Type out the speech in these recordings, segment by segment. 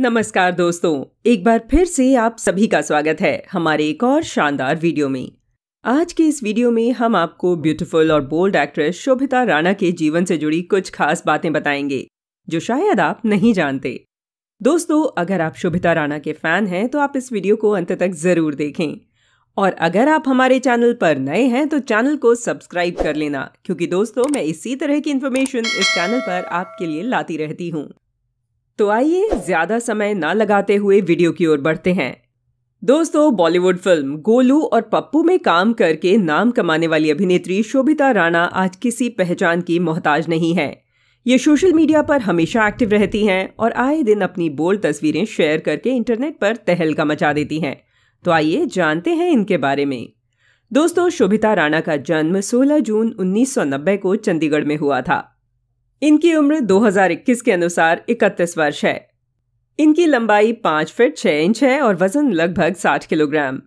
नमस्कार दोस्तों एक बार फिर से आप सभी का स्वागत है हमारे एक और शानदार वीडियो में आज के इस वीडियो में हम आपको ब्यूटीफुल और बोल्ड एक्ट्रेस शोभिता राणा के जीवन से जुड़ी कुछ खास बातें बताएंगे जो शायद आप नहीं जानते दोस्तों अगर आप शोभिता राणा के फैन हैं तो आप इस वीडियो को अंत तक जरूर देखें और अगर आप हमारे चैनल पर नए हैं तो चैनल को सब्सक्राइब कर लेना क्योंकि दोस्तों मैं इसी तरह की इन्फॉर्मेशन इस चैनल पर आपके लिए लाती रहती हूँ तो आइए ज्यादा समय ना लगाते हुए वीडियो की ओर बढ़ते हैं दोस्तों बॉलीवुड फिल्म गोलू और पप्पू में काम करके नाम कमाने वाली अभिनेत्री शोभिता राणा आज किसी पहचान की मोहताज नहीं है ये सोशल मीडिया पर हमेशा एक्टिव रहती हैं और आए दिन अपनी बोल्ड तस्वीरें शेयर करके इंटरनेट पर तहलका मचा देती हैं तो आइए जानते हैं इनके बारे में दोस्तों शोभिता राणा का जन्म 16 जून 1990 को चंडीगढ़ में हुआ था इनकी उम्र 2021 के अनुसार 31 वर्ष है इनकी लंबाई 5 फीट 6 इंच है और वजन लगभग 60 किलोग्राम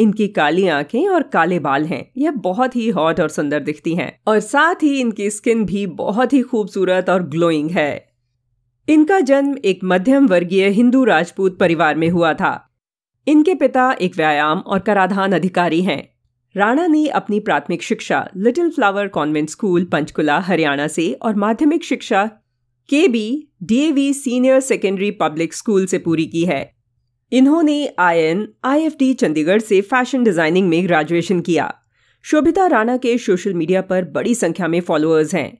इनकी काली आंखें और काले बाल हैं यह बहुत ही हॉट और सुंदर दिखती हैं और साथ ही इनकी स्किन भी बहुत ही खूबसूरत और ग्लोइंग है इनका जन्म एक मध्यम वर्गीय हिंदू राजपूत परिवार में हुआ था इनके पिता एक व्यायाम और कराधान अधिकारी हैं राणा ने अपनी प्राथमिक शिक्षा little flower convent school Panchkula Haryana से और माध्यमिक शिक्षा के B D senior secondary public school से पूरी की है इन्होंने I N I F D Chandigarh से फैशन डिजाइनिंग में ग्रेजुएशन किया शोभिता राणा के सोशल मीडिया पर बड़ी संख्या में फॉलोअर्स हैं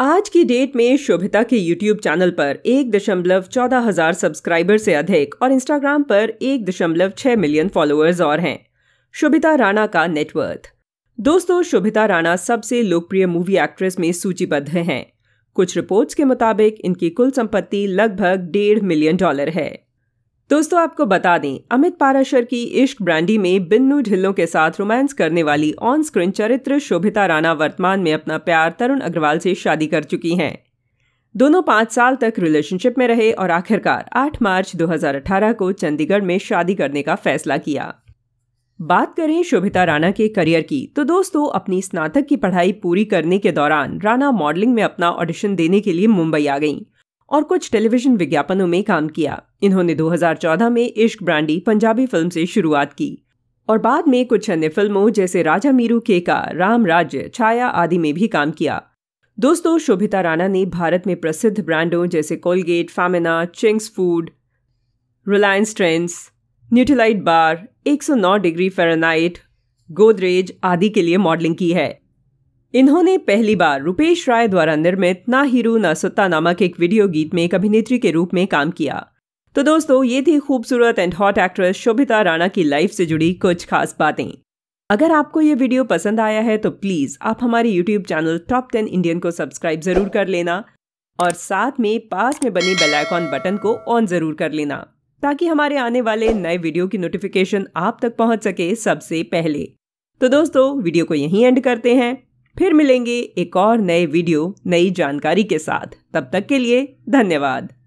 आज की डेट में शोभिता के यूट्यूब चैनल पर एक दशमलव चौदह हजार सब्सक्राइबर से अधिक और इंस्टाग्राम पर एक दशमलव छह मिलियन फॉलोअर्स और हैं शोभिता राणा का नेटवर्थ दोस्तों शोभिता राणा सबसे लोकप्रिय मूवी एक्ट्रेस में सूचीबद्ध हैं कुछ रिपोर्ट्स के मुताबिक इनकी कुल संपत्ति लगभग डेढ़ मिलियन डॉलर है दोस्तों आपको बता दें अमित पाराशर की इश्क ब्रांडी में बिन्नू ढिल्लों के साथ रोमांस करने वाली ऑन स्क्रीन चरित्र शोभिता राणा वर्तमान में अपना प्यार तरुण अग्रवाल से शादी कर चुकी हैं दोनों पांच साल तक रिलेशनशिप में रहे और आखिरकार 8 मार्च 2018 को चंडीगढ़ में शादी करने का फैसला किया बात करें शोभिता राणा के करियर की तो दोस्तों अपनी स्नातक की पढ़ाई पूरी करने के दौरान राणा मॉडलिंग में अपना ऑडिशन देने के लिए मुंबई आ गईं और कुछ टेलीविजन विज्ञापनों में काम किया इन्होंने 2014 में इश्क ब्रांडी पंजाबी फिल्म से शुरुआत की और बाद में कुछ अन्य फिल्मों जैसे राजा मीरू केका राम राज्य छाया आदि में भी काम किया दोस्तों शोभिता राणा ने भारत में प्रसिद्ध ब्रांडों जैसे Colgate Femina Ching's food Reliance Trends Nutrilite bar 109 degree Fahrenheit Godrej आदि के लिए मॉडलिंग की है इन्होंने पहली बार रुपेश राय द्वारा निर्मित ना हीरू ना सुत्ता नामक एक वीडियो गीत में एक अभिनेत्री के रूप में काम किया तो दोस्तों ये थी खूबसूरत and hot actress Shobhita Rana की लाइफ से जुड़ी कुछ खास बातें अगर आपको ये वीडियो पसंद आया है तो प्लीज़ आप हमारे YouTube channel top ten Indian को सब्सक्राइब ज़रूर कर लेना और साथ में पास में बने बेल आइकॉन बटन को ऑन ज़रूर कर लेना ताकि हमारे आने वाले नए वीडियो की नोटिफिकेशन आप तक पहुंच सके सबसे पहले तो दोस्तों वीडियो को यहीं एंड करते हैं फिर मिलेंगे एक और नए वीडियो नई जानकारी के साथ तब तक के लिए धन्यवाद